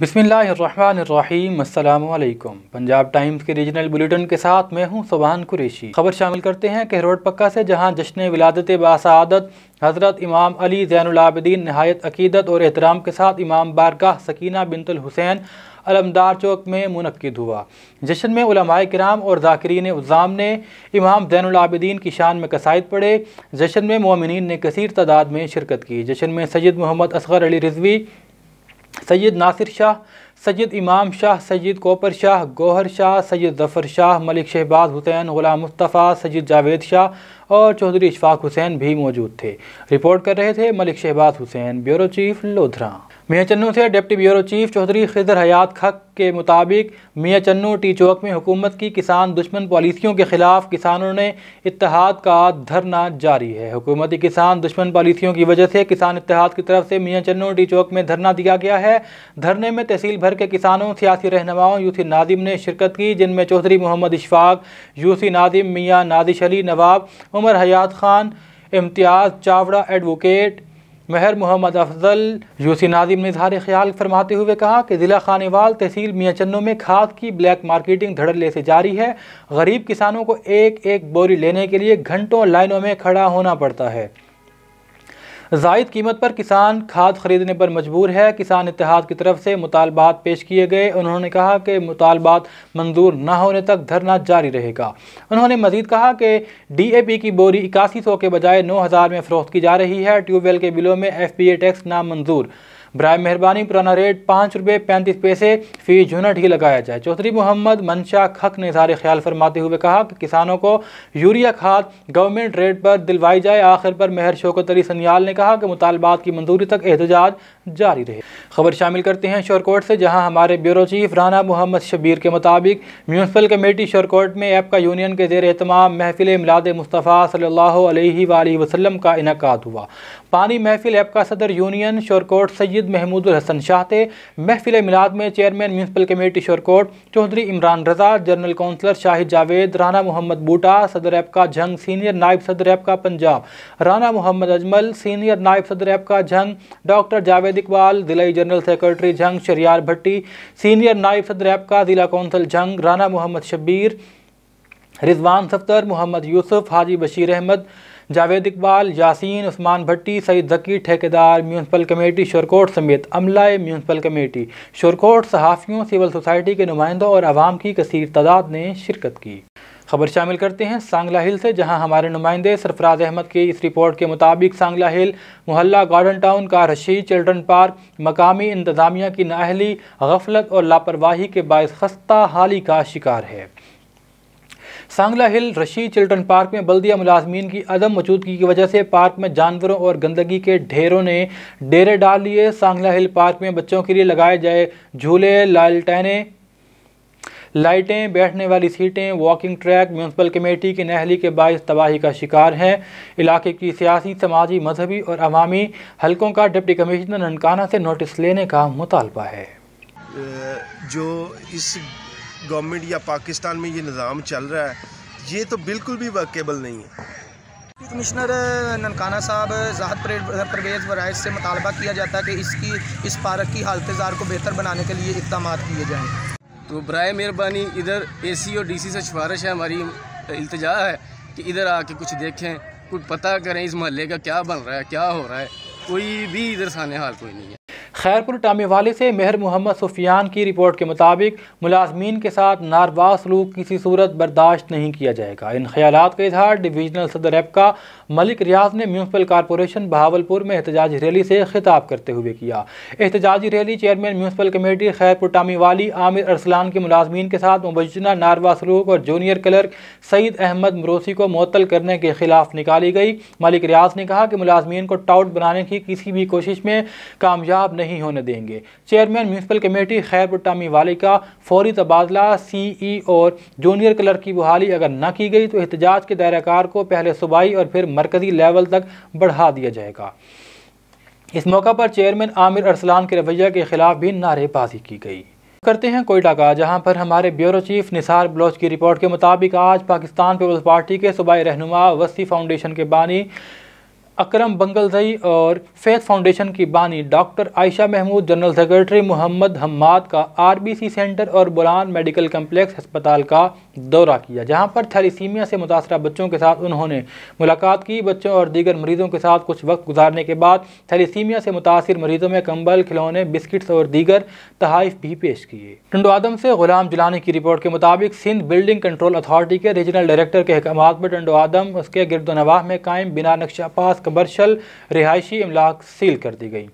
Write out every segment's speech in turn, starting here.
बिस्मिल्लाम Punjab Times के regional bulletin के साथ मैं हूं सुबहान कुरेशी खबर शामिल करते हैं कि पक्का से जहां जश्न विलादत बासादत हज़रत इमाम अली ज़ैनलाबद्दीन नहायत अकीदत और एहतराम के साथ इमाम बारगाह सकीना बिनतुल हुसैन अलमदार चौक में मनद हुआ जश्न में उलमाए कराम और जाकरीन उज़ाम ने इमाम जैनलाबद्दीन की शान में कसायद पढ़े जश्न में मोमिन ने कसर तादाद में शिरकत की जश्न में सैद मोहम्मद असगर अली रिजवी सैयद नासिर शाह सैयद इमाम शाह सैयद कोपर शाह गोहर शाह सैयद ज़फ़र शाह मलिक शहबाज हुसैन ग़ुलाम मुस्तफ़ा सैयद जावेद शाह और चौधरी इशफाक हुसैन भी मौजूद थे रिपोर्ट कर रहे थे मलिक शहबाज हुसैन ब्यूरो चीफ लोधरा मियाँ चन्नू से deputy bureau chief Chaudhry Khizar Hayat Khak के मुताबिक मियाँ चन्नू टी चौक में हुकूमत की किसान दुश्मन पॉलिसियों के खिलाफ किसानों ने इतिहाद का धरना जारी है हुकूमती किसान दुश्मन पॉलिसियों की वजह से किसान इतिहाद की तरफ से मियाँ चन्नू टी चौक में धरना दिया गया है धरने में तहसील भर के किसानों सियासी रहनुमाओं यूसी नाजिम ने शिरकत की जिनमें चौधरी मोहम्मद इशफाक यूसी नाजिम मियाँ नादिश अली नवाब उमर हयात खान इम्तियाज़ चावड़ा एडवोकेट महर मोहम्मद अफजल यूसी नाजिम ने इजहार ख्याल फरमाते हुए कहा कि ज़िला खानेवाल तहसील मियाचन्नों में खाद की ब्लैक मार्केटिंग धड़ल्ले से जारी है गरीब किसानों को एक एक बोरी लेने के लिए घंटों लाइनों में खड़ा होना पड़ता है जायद कीमत पर किसान खाद खरीदने पर मजबूर है किसान इतिहाद की तरफ से मुतालबात पेश किए गए उन्होंने कहा कि मुतालबात मंजूर न होने तक धरना जारी रहेगा उन्होंने मजीद कहा कि डी ए पी की बोरी इक्यासी सौ के बजाय नौ हज़ार में फ़रोख्त की जा रही है ट्यूबवेल के बिलों में एफ पी ए टैक्स नामंजूर बर मेहरबानी पुराना रेट पाँच रुपये पैंतीस पैसे फ़ी यूनिट ही लगाया जाए चौधरी मोहम्मद मनशा खक ने सारे ख्याल फरमाते हुए कहा कि किसानों को यूरिया खाद गवर्नमेंट रेट पर दिलवाई जाए आखिर पर मेहर शोकत अली सनियाल ने कहा कि मुतालबात की मंजूरी तक एहतजाज जारी रहे खबर शामिल करते हैं शोरकोट से जहां हमारे ब्यूरो चीफ राना मोहम्मद शबीर के मुताबिक म्यूनसिपल कमेटी शोरकोट में एपका यूनियन के जेर अहतमाम महफिल मिलाद मुस्तफ़ा सल्ला वसलम का इनका हुआ पानी महफिल एपका सदर यूनियन शोरकोट सैयद महमूद हसन थे महफिल मिलाद में chairman municipal committee Shorkot Chaudhry Imran Raza general councillor Shahid Javed Rana Muhammad Boota सदर एपका जंग सीनियर नायब सदर एपका पंजाब राना मोहम्मद अजमल सीनियर नायब सदर एपका जंग डॉक्टर जावेद जावेद इकबाल दिलाई जनरल सेक्रेटरी जंग शरियार भट्टी सीनियर नायब सदर एपका जिला कौंसल जंग राना मोहम्मद शब्बीर रिजवान सफ्तर मोहम्मद यूसुफ हाजी बशीर अहमद जावेद इकबाल यासीन उस्मान भट्टी सईद जकी ठेकेदार म्यूनसिपल कमेटी शोरकोट समेत अमला म्यूनसिपल कमेटी शोरकोट सहाफ़ियों सिविल सोसाइटी के नुमाइंदों और आवाम की कसर तादाद ने शिरकत की खबर शामिल करते हैं सांगला हिल से जहां हमारे नुमाइंदे सरफराज अहमद की इस रिपोर्ट के मुताबिक सांगला हिल मोहल्ला गार्डन टाउन का रशीद चिल्ड्रन पार्क मकामी इंतजामिया की नाहली गफलत और लापरवाही के बायस खस्ता हाली का शिकार है सांगला हिल रशीद चिल्ड्रन पार्क में बल्दिया मुलाजमीन की अदम मौजूदगी की वजह से पार्क में जानवरों और गंदगी के ढेरों ने डेरे डाल लिए सांगला हिल पार्क में बच्चों के लिए लगाए जाए झूले लालटैने लाइटें बैठने वाली सीटें वॉकिंग ट्रैक म्यूनसिपल कमेटी की नहली के बायस तबाही का शिकार हैं इलाके की सियासी समाजी मजहबी और अवामी हलकों का डिप्टी कमिश्नर ननकाना से नोटिस लेने का मुतालबा है जो इस गवर्नमेंट या पाकिस्तान में ये निज़ाम चल रहा है ये तो बिल्कुल भी वर्केबल नहीं है डिप्टी कमिश्नर ननकाना साहब जहाद परवेज़ वरायत से मुतालबा किया जाता है कि इसकी इस पार्क की हालत जार को बेहतर बनाने के लिए इकदाम किए जाएँ तो बर मेहरबानी इधर ए सी और डी सी से सिफारिश है हमारी इल्तजा है कि इधर आके कुछ देखें कुछ पता करें इस महल्ले का क्या बन रहा है क्या हो रहा है कोई भी इधर सामने हाल कोई नहीं है खैरपुर टामीवाली से मेहर मोहम्मद सुफियान की रिपोर्ट के मुताबिक मुलाजमीन के साथ नारवा सलूक किसी सूरत बर्दाश्त नहीं किया जाएगा इन ख्याल का इजहार डिवीजनल सदर एपका मलिक रियाज ने म्यूनसिपल कॉरपोरेशन बहावलपुर में एहतजाजी रैली से खिताब करते हुए किया एहतजाजी rally chairman municipal committee Khairpur Tami Wali Amir Arsalan के मुलाजमीन के साथ मुबजना नारवा सलूक और जूनियर क्लर्क सईद अहमद मरोसी को मअतल करने के खिलाफ निकाली गई मलिक रियाज ने कहा कि मुलाजमीन को टाउट बनाने की किसी भी कोशिश में कामयाब नहीं नहीं होने देंगे चेयरमैन म्यूनसिपल कमेटी खैर टामी वाले का फौरी तबादला सी ई e और जूनियर क्लर्क की बहाली अगर न की गई तो एहतजाज के दायराकार को पहले सूबाई और फिर मरकजी लेवल तक बढ़ा दिया जाएगा इस मौका पर चेयरमैन आमिर अरसलान के रवैया के खिलाफ भी नारेबाजी की गई करते हैं कोयटा का जहां पर हमारे ब्यूरो चीफ निसार बलोच की रिपोर्ट के मुताबिक आज पाकिस्तान पीपल्स पार्टी के सूबाई रहनुमा वस्ती फाउंडेशन के बानी अकरम बंगलजई और फेथ फाउंडेशन की बानी doctor Ayesha Mahmood general secretary Muhammad Hammad का आरबीसी सेंटर और बुरान मेडिकल कम्प्लेक्स अस्पताल का दौरा किया जहां पर थैलीसीमिया से मुतासर बच्चों के साथ उन्होंने मुलाकात की बच्चों और दीगर मरीज़ों के साथ कुछ वक्त गुजारने के बाद थैलीसीमिया से मुतासर मरीज़ों में कंबल खिलौने बिस्किट्स और दीगर तहाइफ भी पेश किए टंडो आदम से गुलाम जुलानी की रिपोर्ट के मुताबिक सिंध बिल्डिंग कंट्रोल अथॉरिटी के रीजनल डायरेक्टर के अहकाम पर टंडो आदम उसके गिरदोनवाह में कायम बिना नक्शा पास कमर्शल रिहायशी इमलाक सील कर दी गई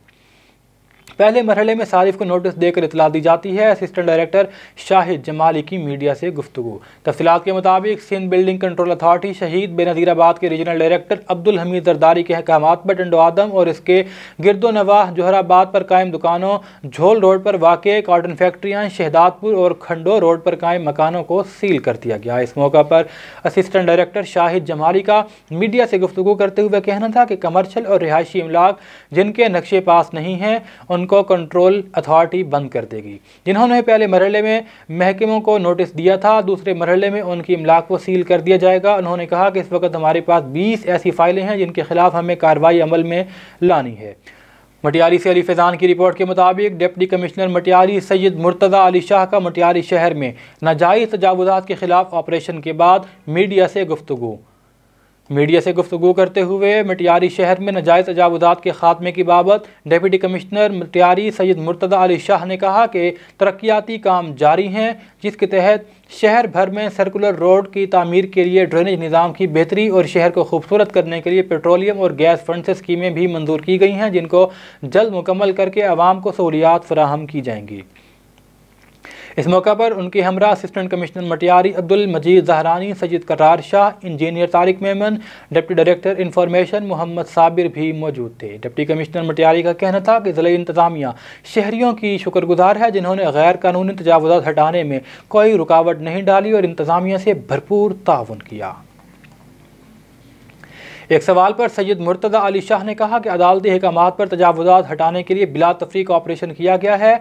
पहले मरहले में सारिफ को नोटिस देकर इतला दी जाती है असिस्टेंट डायरेक्टर शाहिद जमाली की मीडिया से गुफ्तु तफसीत के मुताबिक Sindh building control authority Shaheed Benazirabad के रीजनल डायरेक्टर अब्दुल हमीद जरदारी के अहकाम पर टंडो आदम और इसके गिरदो नवाह जोहराबाद पर कायम दुकानों झोल रोड पर वाक़ कॉटन फैक्ट्रियाँ शहदादपुर और खंडो रोड पर कायम मकानों को सील कर दिया गया इस मौका पर असिस्टेंट डायरेक्टर शाहिद जमाली का मीडिया से गुफ्तु करते हुए कहना था कि कमर्शल और रिहायशी अमलाक जिनके नक्शे पास नहीं हैं उन उनको कंट्रोल अथॉरिटी बंद कर देगी जिन्होंने पहले मरहले में महकमों को नोटिस दिया था दूसरे मरहले में उनकी इमलाक को सील कर दिया जाएगा उन्होंने कहा कि इस वक्त हमारे पास बीस ऐसी फ़ाइलें हैं जिनके खिलाफ हमें कार्रवाई अमल में लानी है मटियाली से अली फैज़ान की रिपोर्ट के मुताबिक डिप्टी कमिश्नर मटियाली सैयद मुर्तज़ा अली शाह का मटियाली शहर में नाजायज़ तजावज़ात के ख़िलाफ़ ऑपरेशन के बाद मीडिया से गुफ्तगू मीडिया से गुफ्तु करते हुए मटियारी शहर में नजायज़ तजावजात के खात्मे की बाबत डिप्टी कमिश्नर मटियारी सैयद मुर्तदा अली शाह ने कहा कि तरक्याती काम जारी हैं जिसके तहत शहर भर में सर्कुलर रोड की तमीर के लिए ड्रेनेज निज़ाम की बेहतरी और शहर को खूबसूरत करने के लिए पेट्रोलियम और गैस फंड से स्कीमें भी मंजूर की गई हैं जिनको जल्द मुकम्मल करके आवाम को सहूलियात फराहम की जाएंगी इस मौका पर उनके हमरा assistant commissioner Matiari Abdul Majeed Zahrani Sajid Karar Shah engineer Tariq Memon deputy director information Muhammad Sabir भी मौजूद थे डिप्टी कमिश्नर मटियारी का कहना था कि ज़िले इंतजामिया शहरीों की शुक्रगुजार है जिन्होंने गैर कानूनी तजावजा हटाने में कोई रुकावट नहीं डाली और इंतजामिया से भरपूर ताउन किया एक सवाल पर सैयद मुर्तदा अली शाह ने कहा कि अदालती अहकाम पर तजावजात हटाने के लिए बिला तफरीक ऑपरेशन किया गया है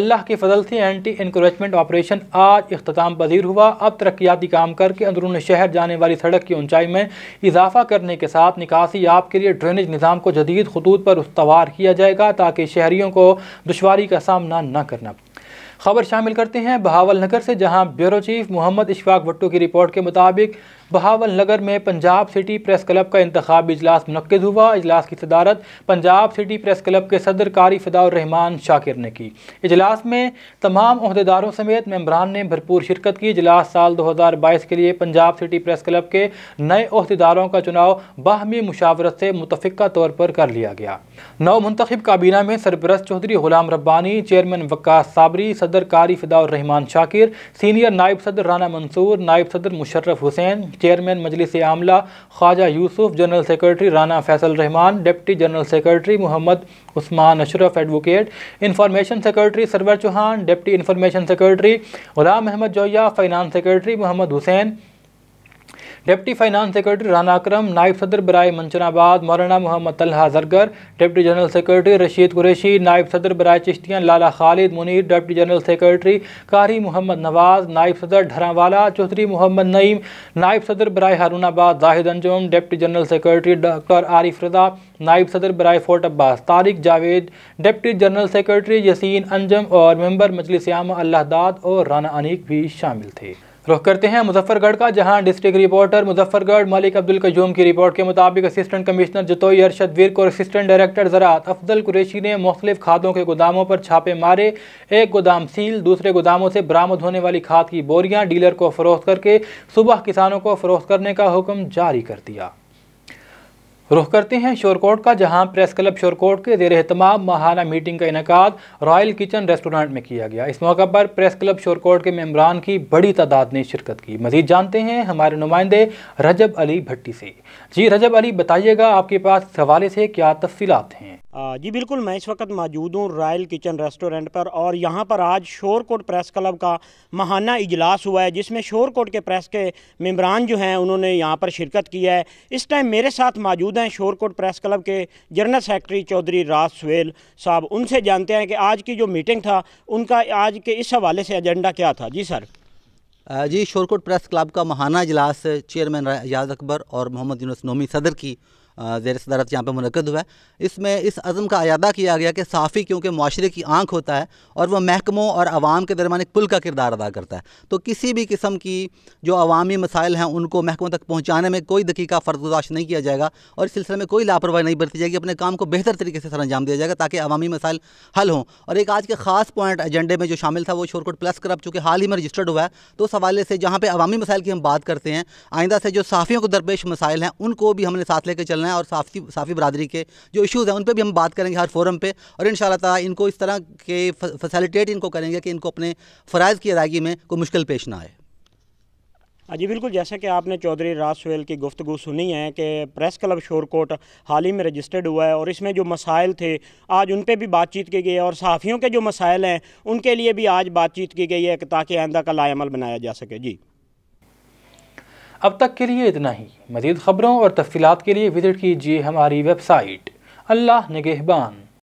अल्लाह की फजल से एंटी इनक्रोचमेंट ऑपरेशन आज अख्ताम पजीर हुआ अब तरक्याती काम करके अंदरून शहर जाने वाली सड़क की ऊंचाई में इजाफा करने के साथ निकासी आप के लिए ड्रेनेज निज़ाम को जदीद खतूत पर उसवार किया जाएगा ताकि शहरीों को दुशारी का सामना न करना खबर शामिल करते हैं बहावल नगर से जहां ब्यूरो चीफ मोहम्मद इशफाक भट्टो की रिपोर्ट के मुताबिक बहावल नगर में पंजाब सिटी प्रेस क्लब का इंतबी इजलास मनद हुआ इजलास की सदारत पंजाब सिटी प्रेस क्लब के सदर कारी फ़दाउररहमान शाकिर ने की इजलास में तमाम अहदेदारों समेत मम्बरान ने भरपूर शिरकत की इजलास साल दो हज़ार बाईस के लिए पंजाब सिटी प्रेस क्लब के नए अहदेदारों का चुनाव बाहमी मुशावरत से मुतफ़ा तौर पर कर लिया गया नौ मंतखब काबीना में सरपरस चौधरी गुलाम रब्बानी चेयरमैन वक्का साबरी सदर कारी रहमान शाकिर सीनियर नायब सदर राना मंसूर नायब सदर मुशर्रफ हुसैन चेयरमैन मजलिस आमला Khawaja Yousuf general secretary Rana Faisal Rehman deputy general secretary Muhammad Usman Ashraf advocate information secretary Sarwar Chauhan deputy information secretary Ghulam Ahmed Joya finance secretary Muhammad Hussain deputy finance secretary Rana Akram नायब सदर बरए Manchanabad Maulana Muhammad Talha Zargar deputy general secretary Rashid Qureshi नायब सदर बरए Chishtian Lala Khalid Munir deputy general secretary Qari Muhammad Nawaz नायब सदर ढरावाला चौधरी मोहम्मद नईम नायब सदर बरए Haroonabad Zahid Anjum deputy general secretary doctor Arif Raza नायब सदर बरए fort Abbas Tariq Javed deputy general secretary Yasin Anjum और मेम्बर मजलिस अल्लाहदाद और राना अनिक भी शामिल थे रुख करते हैं मुजफ्फरगढ़ का जहां डिस्ट्रिक्ट रिपोर्टर मुजफ्फरगढ़ मलिक अब्दुल कजूम की रिपोर्ट के मुताबिक असिस्टेंट कमिश्नर जतोई अरशद वीर को असिस्टेंट डायरेक्टर ज़रात अफजल कुरेशी ने मुख्तलिफ खादों के गोदामों पर छापे मारे एक गोदाम सील दूसरे गोदामों से बरामद होने वाली खाद की बोरियाँ डीलर को फरोख्त करके सुबह किसानों को फरोख्त करने का हुक्म जारी कर दिया रुख करते हैं शोरकोट का जहां प्रेस क्लब शोरकोट के जेर अहतमाम माहाना मीटिंग का इनका रॉयल किचन रेस्टोरेंट में किया गया इस मौका पर प्रेस क्लब शोरकोट के मेम्बरान की बड़ी तादाद ने शिरकत की मजीद जानते हैं हमारे नुमाइंदे रजब अली भट्टी से जी रजब अली बताइएगा आपके पास इस हवाले से क्या तफसीत हैं जी बिल्कुल मैं इस वक्त मौजूद हूँ रॉयल किचन रेस्टोरेंट पर और यहाँ पर आज शोरकोट प्रेस क्लब का महाना इजलास हुआ है जिसमें शोरकोट के प्रेस के मम्बरान जो हैं उन्होंने यहाँ पर शिरकत की है इस टाइम मेरे साथ मौजूद हैं शोरकोट प्रेस क्लब के जनरल सेक्रेटरी चौधरी राज सुल साहब उनसे जानते हैं कि आज की जो मीटिंग था उनका आज के इस हवाले से एजेंडा क्या था जी सर जी शोरकोट प्रेस क्लब का महाना इजलास चेयरमैन एजाज अकबर और मोहम्मद यूनस नोमी सदर की जेर सदारत यहाँ पर मनकद हुआ है इसमें इस अज़म का अदा किया गया कि साफ़ी क्योंकि माशरे की आँख होता है और वह महकमों और आवाम के दरमियान एक पुल का किरदार अदा करता है तो किसी भी किस्म की जो अवामी मसाइल हैं उनको महकमों तक पहुँचाने में कोई दकीका फ़र्जाश नहीं किया जाएगा और इस सिलसिले में कोई लापरवाही नहीं बरती जाएगी अपने काम को बेहतर तरीके से सर अंजाम दिया जाएगा ताकि अवामी मसाइल हल हों और एक आज के ख़ास पॉइंट एजेंडे में जो शामिल था वो शोरकोट प्लस क्लब चूँकि हाल ही में रजिस्टर्ड हुआ है तो उस हवाले से जहाँ पर अवामी मसाइल की हम बात करते हैं आइंदा से जो साफ़ियों को दरपेश मसाइल हैं उनको भी हमने साथ लेकर चलना है और साफी साफ़ी बरदरी के जो इशूज़ हैं उन पर भी हम बात करेंगे हर फोरम पर और इन शाला इनको इस तरह के फैसिलिटेट इनको करेंगे कि इनको अपने फ़रज़ की अदायगी में कोई मुश्किल पेश ना आए हाँ जी बिल्कुल जैसा कि आपने चौधरी राज सोहेल की गुफ्तु सुनी है कि प्रेस क्लब शोरकोट हाल ही में रजिस्टर्ड हुआ है और इसमें जो मसाइल थे आज उन पर भी बातचीत की गई है और सहाफ़ियों के जो मसाइल हैं उनके लिए भी आज बातचीत की गई है ताकि आइंदा का लाजमल बनाया जा सके जी अब तक के लिए इतना ही मज़ीद ख़बरों और तफसीत के लिए विज़िट कीजिए हमारी वेबसाइट अल्लाह नगहबान